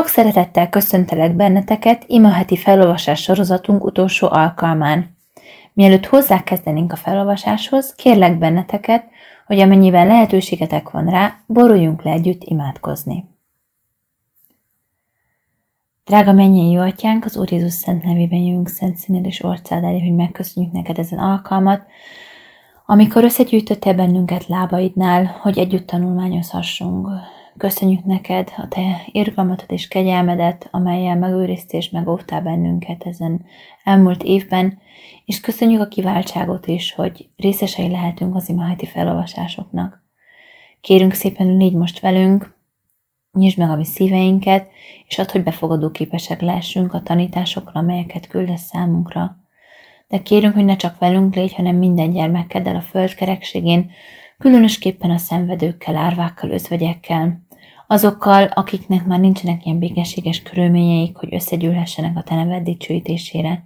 Sok szeretettel köszöntelek benneteket imaheti felolvasás sorozatunk utolsó alkalmán. Mielőtt hozzákezdenénk a felolvasáshoz, kérlek benneteket, hogy amennyiben lehetőségetek van rá, boruljunk le együtt imádkozni. Drága mennyi jó atyánk, az Úr Jézus szent nevében jövünk szent Színél és orcád elé, hogy megköszönjük neked ezen alkalmat, amikor összegyűjtöttél bennünket lábaidnál, hogy együtt tanulmányozhassunk. Köszönjük neked a te irgalmatod és kegyelmedet, amelyel megőriztél és megóvtál bennünket ezen elmúlt évben, és köszönjük a kiváltságot is, hogy részesei lehetünk az imáheti felolvasásoknak. Kérünk szépen, légy most velünk, nyisd meg a mi szíveinket, és add, hogy befogadó képesek lehessünk a tanításokra, amelyeket küldesz számunkra. De kérünk, hogy ne csak velünk légy, hanem minden gyermekeddel a földkerekségén, különösképpen a szenvedőkkel, árvákkal, özvegyekkel, azokkal, akiknek már nincsenek ilyen békességes körülményeik, hogy összegyűlhessenek a te neved dicsőítésére.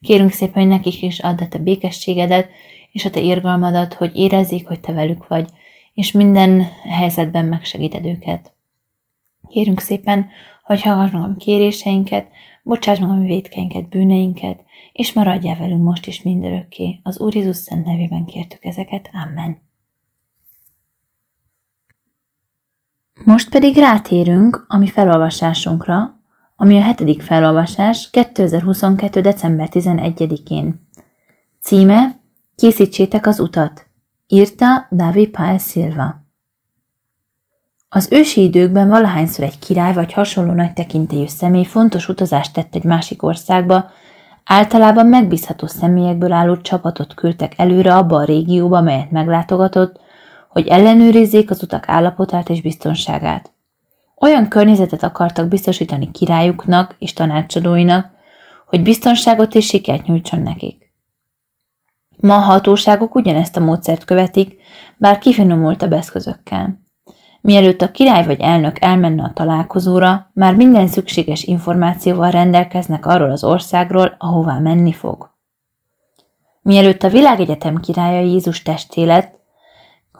Kérünk szépen, hogy nekik is add a te békességedet, és a te irgalmadat, hogy érezzék, hogy te velük vagy, és minden helyzetben megsegíted őket. Kérünk szépen, hogy hallgass a kéréseinket, bocsáss meg a mi védkeinket, bűneinket, és maradjál velünk most is mindörökké. Az Úr Jézus szent nevében kértük ezeket. Amen. Most pedig rátérünk a mi felolvasásunkra, ami a hetedik felolvasás 2022. december 11-én. Címe Készítsétek az utat, írta Davi Páez Silva. Az ősi időkben valahányszor egy király vagy hasonló nagy tekintélyű személy fontos utazást tett egy másik országba, általában megbízható személyekből álló csapatot küldtek előre abba a régióba, amelyet meglátogatott, hogy ellenőrizzék az utak állapotát és biztonságát. Olyan környezetet akartak biztosítani királyuknak és tanácsadóinak, hogy biztonságot és sikert nyújtson nekik. Ma a hatóságok ugyanezt a módszert követik, bár kifinomultabb eszközökkel. Mielőtt a király vagy elnök elmenne a találkozóra, már minden szükséges információval rendelkeznek arról az országról, ahová menni fog. Mielőtt a világegyetem királya Jézus testé lett,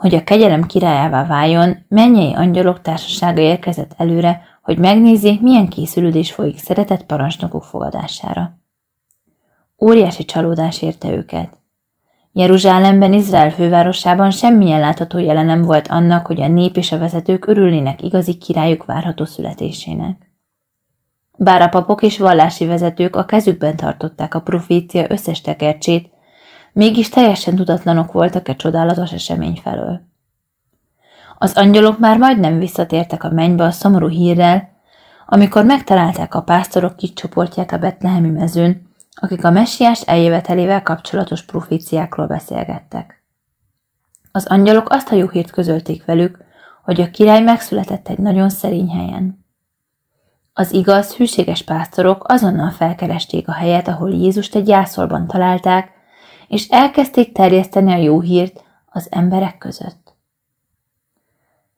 hogy a kegyelem királyává váljon, mennyei angyalok társasága érkezett előre, hogy megnézzék, milyen készülődés folyik szeretett parancsnokuk fogadására. Óriási csalódás érte őket. Jeruzsálemben, Izrael fővárosában semmilyen látható jele nem volt annak, hogy a nép és a vezetők örülnének igazi királyuk várható születésének. Bár a papok és vallási vezetők a kezükben tartották a profécia összes tekercsét, mégis teljesen tudatlanok voltak e csodálatos esemény felől. Az angyalok már majdnem visszatértek a mennybe a szomorú hírrel, amikor megtalálták a pásztorok kis csoportját a betlehemi mezőn, akik a messiás eljövetelével kapcsolatos proficiákról beszélgettek. Az angyalok azt a jó hírt közölték velük, hogy a király megszületett egy nagyon szerény helyen. Az igaz, hűséges pásztorok azonnal felkeresték a helyet, ahol Jézust egy jászolban találták, és elkezdték terjeszteni a jó hírt az emberek között.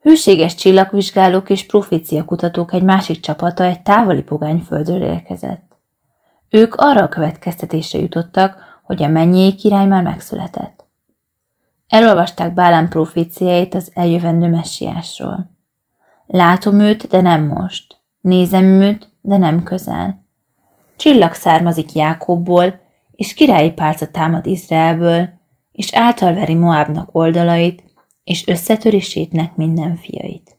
Hűséges csillagvizsgálók és proficiakutatók egy másik csapata egy távoli pogányföldről érkezett. Ők arra a következtetésre jutottak, hogy a mennyi király már megszületett. Elolvasták Bálán proféciáit az eljövendő messiásról. Látom őt, de nem most. Nézem őt, de nem közel. Csillag származik Jákobból, és királyi pálca támad Izraelből, és általveri Moábnak oldalait, és összetörésítnek minden fiait.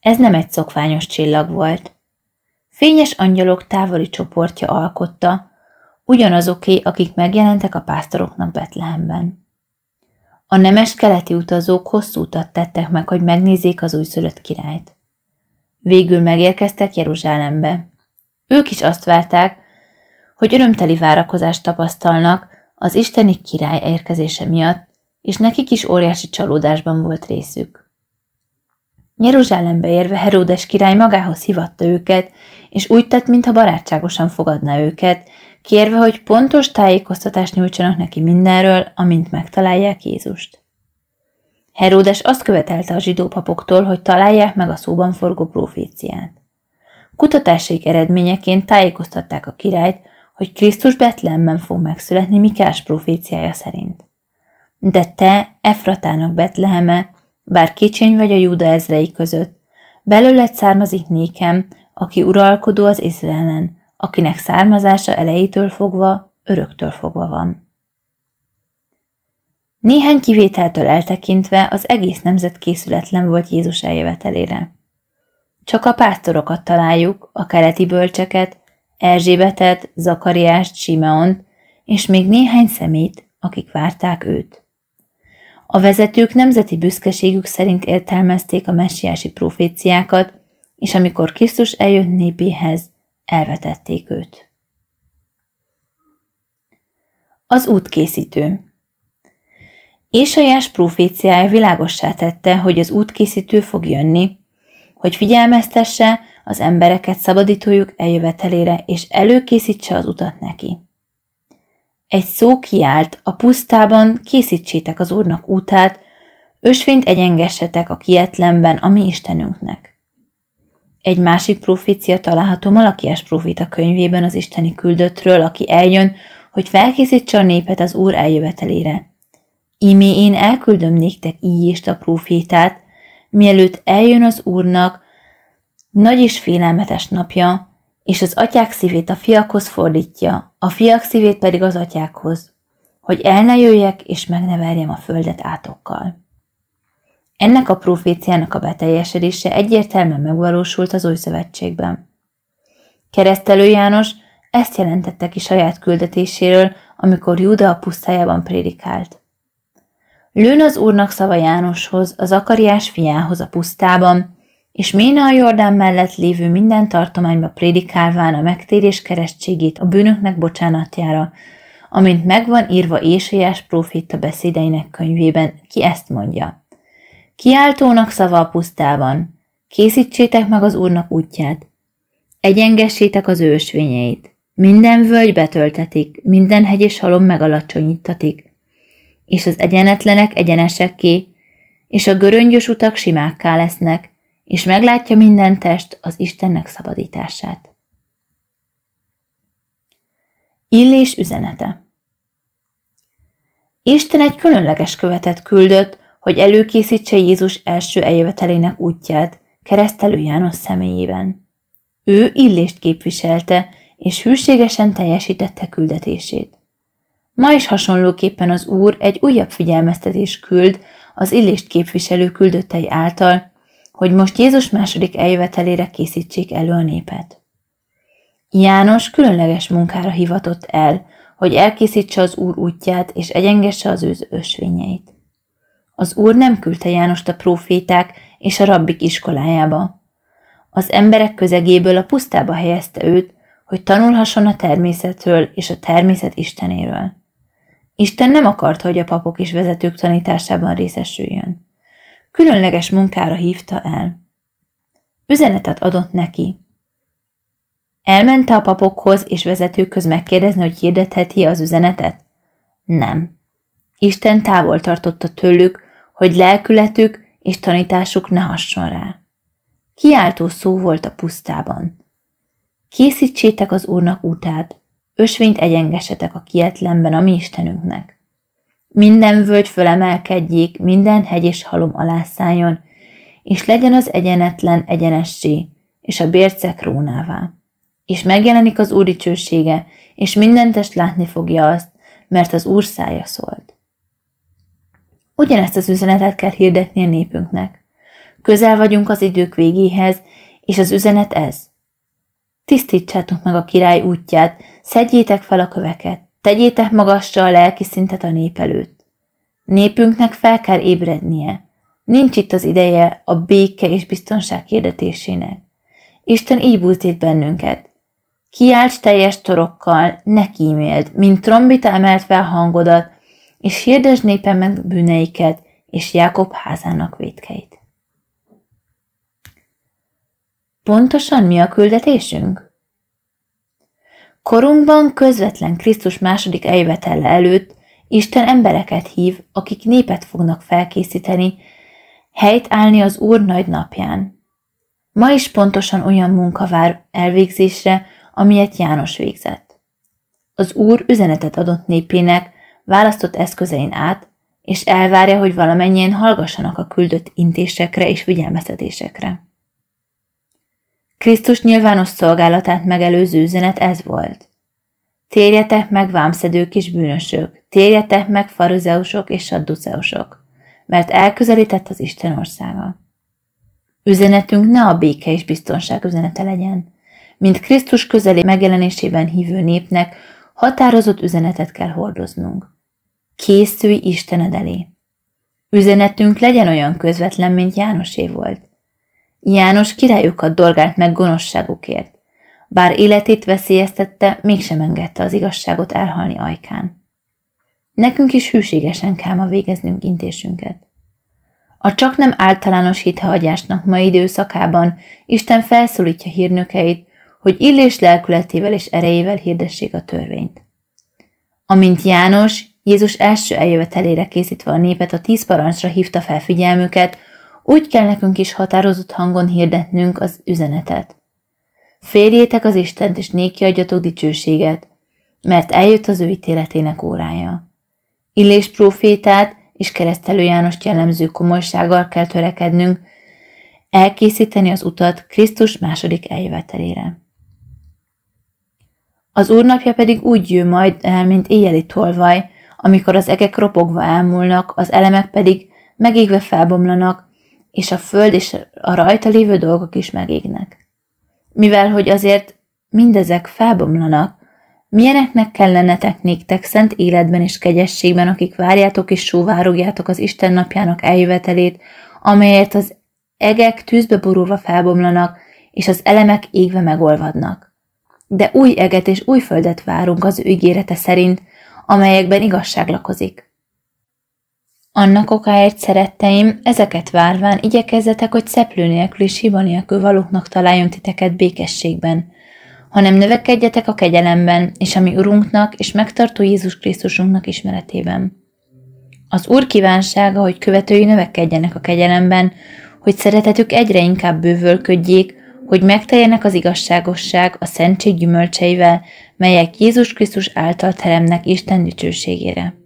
Ez nem egy szokványos csillag volt. Fényes angyalok távoli csoportja alkotta, ugyanazoké, akik megjelentek a pásztoroknak Betlehemben. A nemes keleti utazók hosszú utat tettek meg, hogy megnézzék az újszülött királyt. Végül megérkeztek Jeruzsálembe. Ők is azt várták, hogy örömteli várakozást tapasztalnak az isteni király érkezése miatt, és nekik is óriási csalódásban volt részük. Jeruzsálembe érve Heródes király magához hívatta őket, és úgy tett, mintha barátságosan fogadná őket, kérve, hogy pontos tájékoztatást nyújtsanak neki mindenről, amint megtalálják Jézust. Heródes azt követelte a zsidó papoktól, hogy találják meg a szóban forgó proféciát. Kutatásaik eredményeként tájékoztatták a királyt, hogy Krisztus Betlehemben fog megszületni Mikás proféciája szerint. De te, Efratának Betleheme, bár kicsiny vagy a Júda ezrei között, belőled származik nékem, aki uralkodó az Izraelen, akinek származása elejétől fogva, öröktől fogva van. Néhány kivételtől eltekintve az egész nemzet készületlen volt Jézus eljövetelére. Csak a pásztorokat találjuk, a keleti bölcseket, Erzsébetet, Zakariást, Simeont, és még néhány szemét, akik várták őt. A vezetők nemzeti büszkeségük szerint értelmezték a messiási proféciákat, és amikor Krisztus eljött népéhez, elvetették őt. Az útkészítő jás proféciája világossá tette, hogy az útkészítő fog jönni, hogy figyelmeztesse, az embereket szabadítójuk eljövetelére, és előkészítse az utat neki. Egy szó kiált, a pusztában készítsétek az Úrnak útát, ösvényt egyengessetek a kietlenben a mi Istenünknek. Egy másik profícia található Malakias profita könyvében az isteni küldöttről, aki eljön, hogy felkészítse a népet az Úr eljövetelére. Ímé én elküldöm néktek így a profétát, mielőtt eljön az Úrnak, nagy és félelmetes napja, és az atyák szívét a fiakhoz fordítja, a fiak szívét pedig az atyákhoz, hogy el ne jöjjek és meg ne verjem a földet átokkal. Ennek a proféciának a beteljesedése egyértelműen megvalósult az új szövetségben. Keresztelő János ezt jelentette ki saját küldetéséről, amikor Júda a pusztájában prédikált. Lőn az Úrnak szava Jánoshoz, az Akariás fiához a pusztában, és Ména a Jordán mellett lévő minden tartományba prédikálván a megtérés keresztségét a bűnöknek bocsánatjára, amint megvan írva Éséjás próféta beszédeinek könyvében, ki ezt mondja. Kiáltónak szava a pusztában, készítsétek meg az Úrnak útját, egyengessétek az ősvényeit, minden völgy betöltetik, minden hegy és halom megalacsonyítatik, és az egyenetlenek egyenesekké, és a göröngyös utak simákká lesznek, és meglátja minden test az Istennek szabadítását. Illés üzenete Isten egy különleges követet küldött, hogy előkészítse Jézus első eljövetelének útját, keresztelő János személyében. Ő illést képviselte, és hűségesen teljesítette küldetését. Ma is hasonlóképpen az Úr egy újabb figyelmeztetés küld az illést képviselő küldöttei által, hogy most Jézus második eljövetelére készítsék elő a népet. János különleges munkára hivatott el, hogy elkészítse az Úr útját és egyengesse az ő ösvényeit. Az Úr nem küldte Jánost a proféták és a rabbik iskolájába. Az emberek közegéből a pusztába helyezte őt, hogy tanulhasson a természetről és a természet istenéről. Isten nem akarta, hogy a papok és vezetők tanításában részesüljön különleges munkára hívta el. Üzenetet adott neki. Elmente a papokhoz és vezetőkhöz megkérdezni, hogy hirdetheti az üzenetet? Nem. Isten távol tartotta tőlük, hogy lelkületük és tanításuk ne hasson rá. Kiáltó szó volt a pusztában. Készítsétek az Úrnak útát, ösvényt egyengesetek a kietlenben a mi Istenünknek. Minden völgy fölemelkedjék, minden hegy és halom alászálljon, és legyen az egyenetlen egyenessé, és a bérce krónává. És megjelenik az Úr dicsősége, és minden test látni fogja azt, mert az Úr szája szólt. Ugyanezt az üzenetet kell hirdetni a népünknek. Közel vagyunk az idők végéhez, és az üzenet ez. Tisztítsátok meg a király útját, szedjétek fel a köveket, Tegyétek magasra a lelki szintet a nép előtt. Népünknek fel kell ébrednie. Nincs itt az ideje a béke és biztonság kérdetésének. Isten így búzít bennünket. Kiálts teljes torokkal, ne kíméld, mint trombita emelt fel hangodat, és hirdesd népemet bűneiket, és Jákob házának védkeit. Pontosan mi a küldetésünk? Korunkban közvetlen Krisztus második eljövetele előtt Isten embereket hív, akik népet fognak felkészíteni, helyt állni az Úr nagy napján. Ma is pontosan olyan munka vár elvégzésre, amilyet János végzett. Az Úr üzenetet adott népének, választott eszközein át, és elvárja, hogy valamennyien hallgassanak a küldött intésekre és figyelmeztetésekre. Krisztus nyilvános szolgálatát megelőző üzenet ez volt. Térjetek meg vámszedők és bűnösök, térjetek meg farizeusok és sadduceusok, mert elközelített az Isten országa. Üzenetünk ne a béke és biztonság üzenete legyen. Mint Krisztus közeli megjelenésében hívő népnek határozott üzenetet kell hordoznunk. Készülj Istened elé! Üzenetünk legyen olyan közvetlen, mint Jánosé volt – János királyukat dolgált meg gonoszságukért. Bár életét veszélyeztette, mégsem engedte az igazságot elhalni ajkán. Nekünk is hűségesen kell ma végeznünk intésünket. A csak nem általános hithagyásnak ma időszakában Isten felszólítja hírnökeit, hogy illés lelkületével és erejével hirdessék a törvényt. Amint János, Jézus első eljövetelére készítve a népet a tíz parancsra hívta fel figyelmüket, úgy kell nekünk is határozott hangon hirdetnünk az üzenetet. Férjétek az Istent, és néki adjatok dicsőséget, mert eljött az ő ítéletének órája. Illés profétát és keresztelő Jánost jellemző komolysággal kell törekednünk, elkészíteni az utat Krisztus második eljövetelére. Az úrnapja pedig úgy jön majd el, mint éjjeli tolvaj, amikor az egek ropogva elmúlnak, az elemek pedig megégve felbomlanak, és a föld és a rajta lévő dolgok is megégnek. Mivel, hogy azért mindezek felbomlanak, milyeneknek kellene néktek szent életben és kegyességben, akik várjátok és sóvárogjátok az Isten napjának eljövetelét, amelyet az egek tűzbe borulva felbomlanak, és az elemek égve megolvadnak. De új eget és új földet várunk az ő ígérete szerint, amelyekben igazság lakozik. Annak okáért szeretteim, ezeket várván igyekezzetek, hogy szeplő nélkül és hiba nélkül valóknak találjon titeket békességben, hanem növekedjetek a kegyelemben, és ami Urunknak és megtartó Jézus Krisztusunknak ismeretében. Az Úr kívánsága, hogy követői növekedjenek a kegyelemben, hogy szeretetük egyre inkább bővölködjék, hogy megteljenek az igazságosság a szentség gyümölcseivel, melyek Jézus Krisztus által teremnek Isten dicsőségére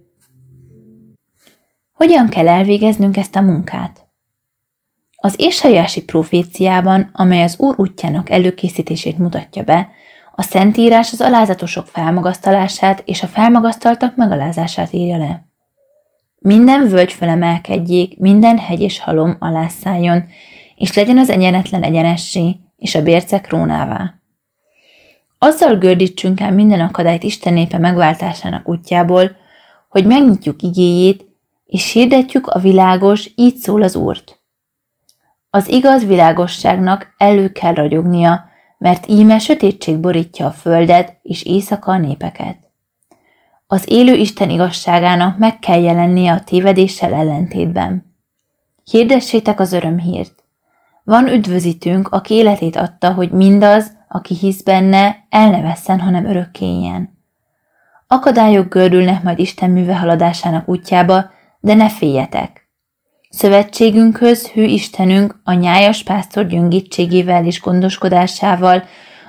hogyan kell elvégeznünk ezt a munkát. Az éshajási proféciában, amely az Úr útjának előkészítését mutatja be, a Szentírás az alázatosok felmagasztalását és a felmagasztaltak megalázását írja le. Minden völgy felemelkedjék, minden hegy és halom alászálljon, és legyen az egyenetlen egyenessé, és a bérce krónává. Azzal gördítsünk el minden akadályt Isten népe megváltásának útjából, hogy megnyitjuk igéjét, és hirdetjük a világos, így szól az Úrt. Az igaz világosságnak elő kell ragyognia, mert íme sötétség borítja a földet és éjszaka a népeket. Az élő Isten igazságának meg kell jelennie a tévedéssel ellentétben. Hirdessétek az örömhírt. Van üdvözítünk, aki életét adta, hogy mindaz, aki hisz benne, el ne vesszen, hanem örökkényen. Akadályok gördülnek majd Isten műve haladásának útjába, de ne féljetek. Szövetségünkhöz, hű Istenünk, a nyájas pásztor gyöngítségével és gondoskodásával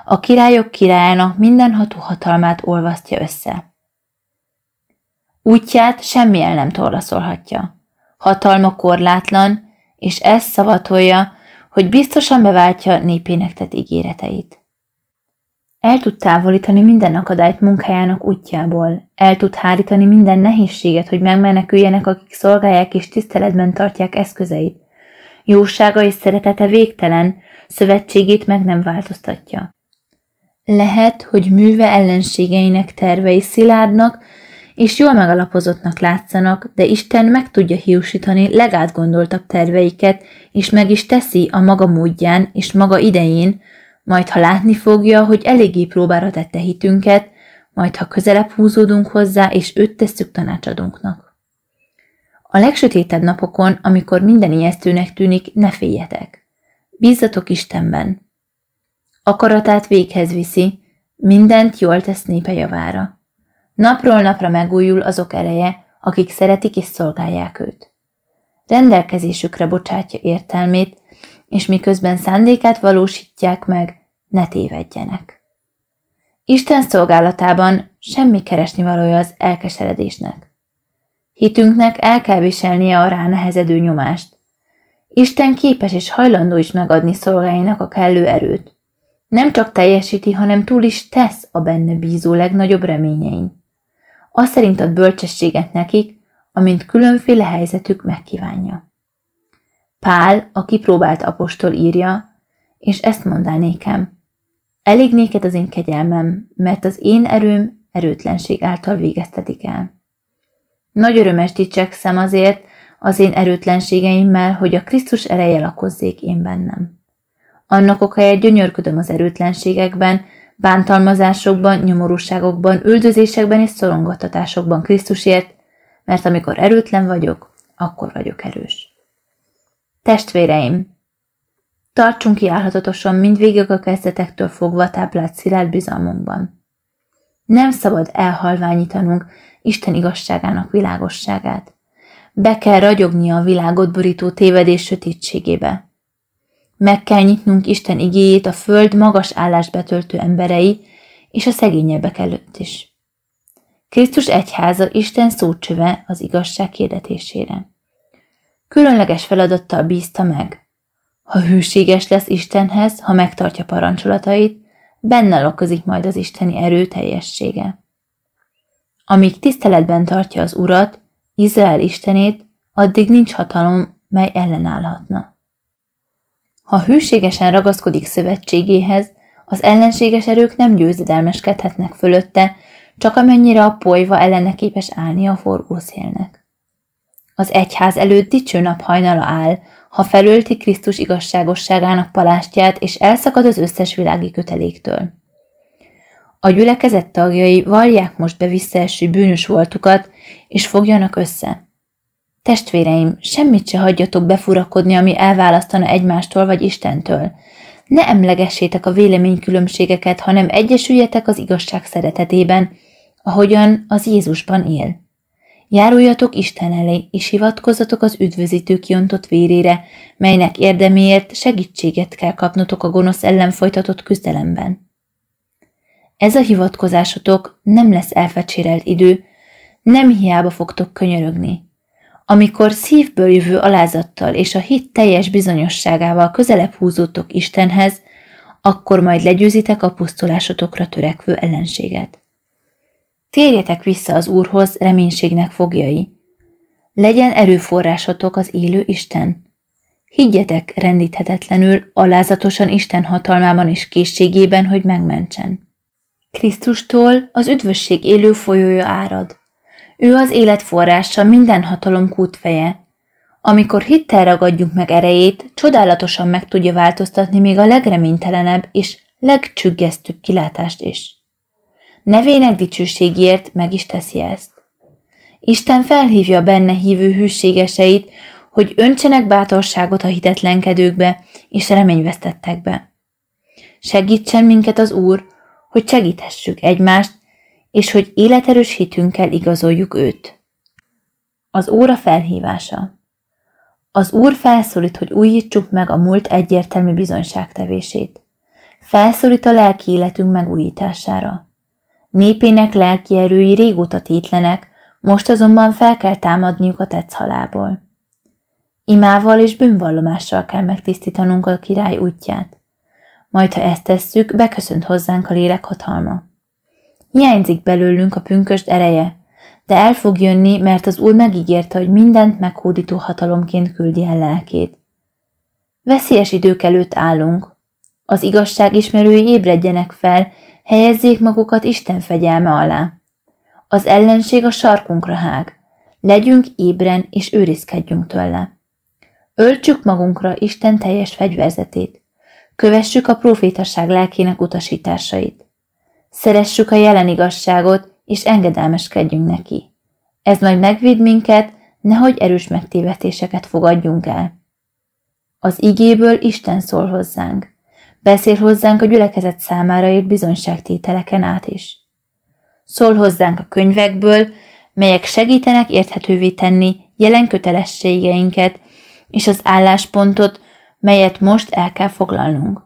a királyok királyának mindenható hatalmát olvasztja össze. Útját semmi el nem torlaszolhatja. Hatalma korlátlan, és ez szavatolja, hogy biztosan beváltja népének tett ígéreteit. El tud távolítani minden akadályt munkájának útjából. El tud hárítani minden nehézséget, hogy megmeneküljenek, akik szolgálják és tiszteletben tartják eszközeit. Jósága és szeretete végtelen, szövetségét meg nem változtatja. Lehet, hogy műve ellenségeinek tervei szilárdnak és jól megalapozottnak látszanak, de Isten meg tudja hiúsítani legátgondoltabb terveiket, és meg is teszi a maga módján és maga idején, majd ha látni fogja, hogy eléggé próbára tette hitünket, majd ha közelebb húzódunk hozzá, és őt tesszük tanácsadónknak. A legsötétebb napokon, amikor minden ijesztőnek tűnik, ne féljetek. Bízzatok Istenben. Akaratát véghez viszi, mindent jól tesz népe javára. Napról napra megújul azok ereje, akik szeretik és szolgálják őt. Rendelkezésükre bocsátja értelmét, és miközben szándékát valósítják meg, ne tévedjenek. Isten szolgálatában semmi keresni valója az elkeseredésnek. Hitünknek el kell viselnie a rá nehezedő nyomást. Isten képes és hajlandó is megadni szolgáinak a kellő erőt. Nem csak teljesíti, hanem túl is tesz a benne bízó legnagyobb reményein. Azt szerint ad bölcsességet nekik, amint különféle helyzetük megkívánja. Pál, a kipróbált apostol írja, és ezt mondá nékem. Elég néked az én kegyelmem, mert az én erőm erőtlenség által végeztetik el. Nagy örömest dicsekszem azért az én erőtlenségeimmel, hogy a Krisztus ereje lakozzék én bennem. Annak okáért gyönyörködöm az erőtlenségekben, bántalmazásokban, nyomorúságokban, üldözésekben és szorongattatásokban Krisztusért, mert amikor erőtlen vagyok, akkor vagyok erős. Testvéreim! Tartsunk ki állhatatosan mindvégig a kezdetektől fogva táplált szilárd bizalmunkban. Nem szabad elhalványítanunk Isten igazságának világosságát. Be kell ragyognia a világot borító tévedés sötétségébe. Meg kell nyitnunk Isten igéjét a föld magas állás betöltő emberei és a szegényebbek előtt is. Krisztus egyháza Isten szócsöve az igazság kérdetésére. Különleges feladattal bízta meg. Ha hűséges lesz Istenhez, ha megtartja parancsolatait, benne lakozik majd az isteni erő teljessége. Amíg tiszteletben tartja az urat, Izrael istenét, addig nincs hatalom, mely ellenállhatna. Ha hűségesen ragaszkodik szövetségéhez, az ellenséges erők nem győzedelmeskedhetnek fölötte, csak amennyire a polyva ellene képes állni a forgószélnek. Az egyház előtt dicső nap hajnala áll, ha felölti Krisztus igazságosságának palástját, és elszakad az összes világi köteléktől. A gyülekezet tagjai vallják most be visszaeső bűnös voltukat, és fogjanak össze. Testvéreim, semmit se hagyjatok befurakodni, ami elválasztana egymástól vagy Istentől. Ne emlegessétek a véleménykülönbségeket, hanem egyesüljetek az igazság szeretetében, ahogyan az Jézusban él. Járuljatok Isten elé, és hivatkozzatok az üdvözítő kiontott vérére, melynek érdeméért segítséget kell kapnotok a gonosz ellen folytatott küzdelemben. Ez a hivatkozásotok nem lesz elfecsérelt idő, nem hiába fogtok könyörögni. Amikor szívből jövő alázattal és a hit teljes bizonyosságával közelebb húzódtok Istenhez, akkor majd legyőzitek a pusztulásotokra törekvő ellenséget. Térjetek vissza az Úrhoz reménységnek fogjai. Legyen erőforrásotok az élő Isten. Higgyetek rendíthetetlenül, alázatosan Isten hatalmában és készségében, hogy megmentsen. Krisztustól az üdvösség élő folyója árad. Ő az élet forrása, minden hatalom kútfeje. Amikor hittel ragadjuk meg erejét, csodálatosan meg tudja változtatni még a legreménytelenebb és legcsüggesztőbb kilátást is nevének dicsőségért meg is teszi ezt. Isten felhívja benne hívő hűségeseit, hogy öntsenek bátorságot a hitetlenkedőkbe és reményvesztettekbe. Segítsen minket az Úr, hogy segíthessük egymást, és hogy életerős hitünkkel igazoljuk őt. Az óra felhívása Az Úr felszólít, hogy újítsuk meg a múlt egyértelmű bizonyságtevését. Felszólít a lelki életünk megújítására. Népének lelki erői régóta tétlenek, most azonban fel kell támadniuk a halából. Imával és bűnvallomással kell megtisztítanunk a király útját. Majd, ha ezt tesszük, beköszönt hozzánk a lélek hatalma. Hiányzik belőlünk a pünköst ereje, de el fog jönni, mert az úr megígérte, hogy mindent meghódító hatalomként küldi el lelkét. Veszélyes idők előtt állunk. Az igazság ismerői ébredjenek fel, helyezzék magukat Isten fegyelme alá. Az ellenség a sarkunkra hág. Legyünk ébren és őrizkedjünk tőle. Öltsük magunkra Isten teljes fegyverzetét. Kövessük a profétasság lelkének utasításait. Szeressük a jelen igazságot, és engedelmeskedjünk neki. Ez majd megvéd minket, nehogy erős megtévetéseket fogadjunk el. Az igéből Isten szól hozzánk. Beszél hozzánk a gyülekezet számára írt bizonyságtételeken át is. Szól hozzánk a könyvekből, melyek segítenek érthetővé tenni jelen kötelességeinket és az álláspontot, melyet most el kell foglalnunk.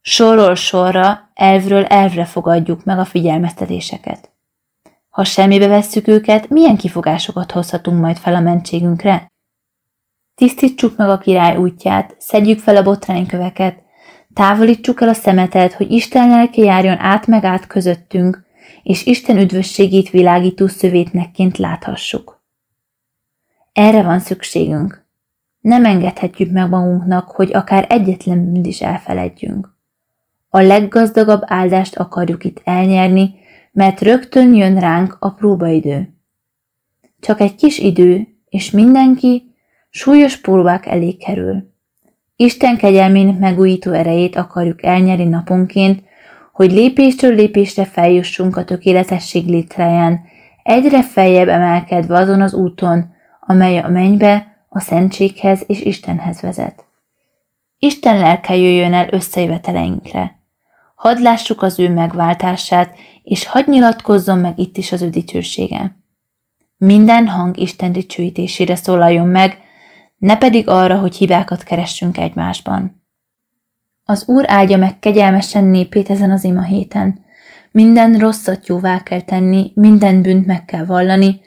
Sorról sorra, elvről elvre fogadjuk meg a figyelmeztetéseket. Ha semmibe vesszük őket, milyen kifogásokat hozhatunk majd fel a mentségünkre? Tisztítsuk meg a király útját, szedjük fel a botrányköveket, Távolítsuk el a szemetet, hogy Isten lelke járjon át meg át közöttünk, és Isten üdvösségét világító szövétnekként láthassuk. Erre van szükségünk. Nem engedhetjük meg magunknak, hogy akár egyetlen bűnt is elfeledjünk. A leggazdagabb áldást akarjuk itt elnyerni, mert rögtön jön ránk a próbaidő. Csak egy kis idő, és mindenki súlyos próbák elé kerül. Isten kegyelmének megújító erejét akarjuk elnyeri naponként, hogy lépésről lépésre feljussunk a tökéletesség létreján, egyre feljebb emelkedve azon az úton, amely a mennybe, a szentséghez és Istenhez vezet. Isten lelke jöjjön el összejöveteleinkre. Hadd lássuk az ő megváltását, és hadd nyilatkozzon meg itt is az ő dicsősége. Minden hang Isten dicsőítésére szólaljon meg, ne pedig arra, hogy hibákat keressünk egymásban. Az Úr áldja meg kegyelmesen népét ezen az ima héten. Minden rosszat jóvá kell tenni, minden bűnt meg kell vallani,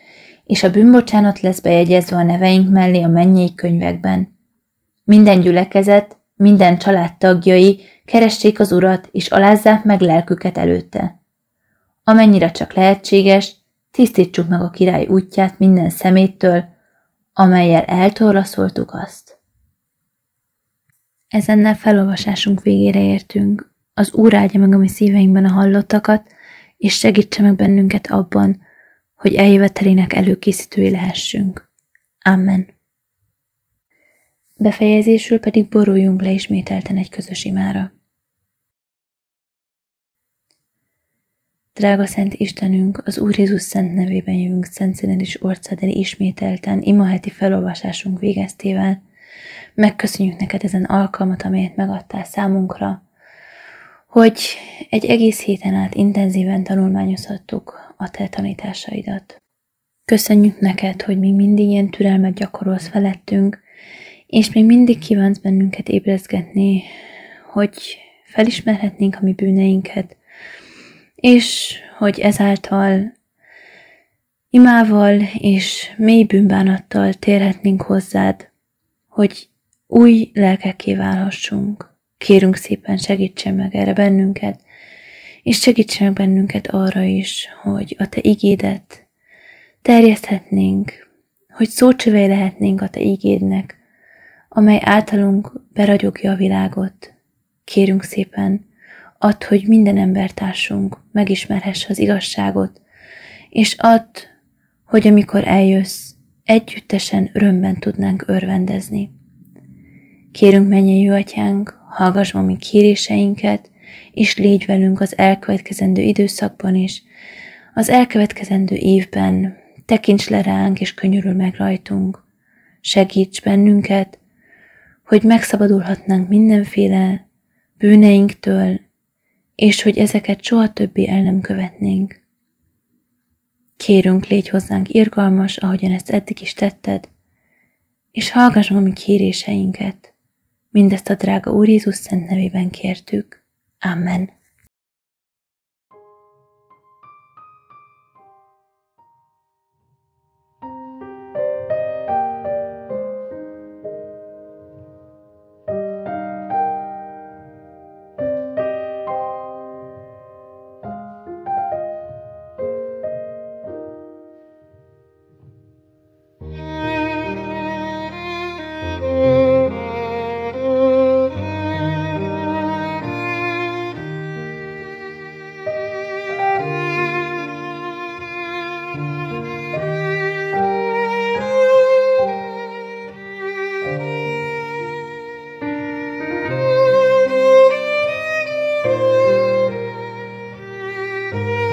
és a bűnbocsánat lesz bejegyezve a neveink mellé a mennyei könyvekben. Minden gyülekezet, minden család tagjai keressék az Urat, és alázzák meg lelküket előtte. Amennyire csak lehetséges, tisztítsuk meg a király útját minden szeméttől, amelyel eltorlaszoltuk azt. Ezennel felolvasásunk végére értünk. Az Úr áldja meg a mi szíveinkben a hallottakat, és segítse meg bennünket abban, hogy eljövetelének előkészítői lehessünk. Amen. Befejezésül pedig boruljunk le ismételten egy közös imára. Drága Szent Istenünk, az Úr Jézus Szent nevében jövünk Szent Széned és Orcadeli ismételten imaheti felolvasásunk végeztével. Megköszönjük neked ezen alkalmat, amelyet megadtál számunkra, hogy egy egész héten át intenzíven tanulmányozhattuk a te tanításaidat. Köszönjük neked, hogy még mindig ilyen türelmet gyakorolsz felettünk, és még mindig kívánsz bennünket ébrezgetni, hogy felismerhetnénk a mi bűneinket, és hogy ezáltal imával és mély bűnbánattal térhetnénk hozzád, hogy új lelkeké válhassunk. Kérünk szépen, segítsen meg erre bennünket, és segítsen meg bennünket arra is, hogy a Te igédet terjeszthetnénk, hogy szócsövei lehetnénk a Te igédnek, amely általunk beragyogja a világot. Kérünk szépen, Add, hogy minden embertársunk megismerhesse az igazságot, és add, hogy amikor eljössz, együttesen örömben tudnánk örvendezni. Kérünk jó atyánk, hallgass ma mi kéréseinket, és légy velünk az elkövetkezendő időszakban is, az elkövetkezendő évben, tekints le ránk, és könyörül meg rajtunk. Segíts bennünket, hogy megszabadulhatnánk mindenféle bűneinktől és hogy ezeket soha többé el nem követnénk. Kérünk, légy hozzánk irgalmas, ahogyan ezt eddig is tetted, és hallgass a mi kéréseinket. Mindezt a drága Úr Jézus szent nevében kértük. Amen. Música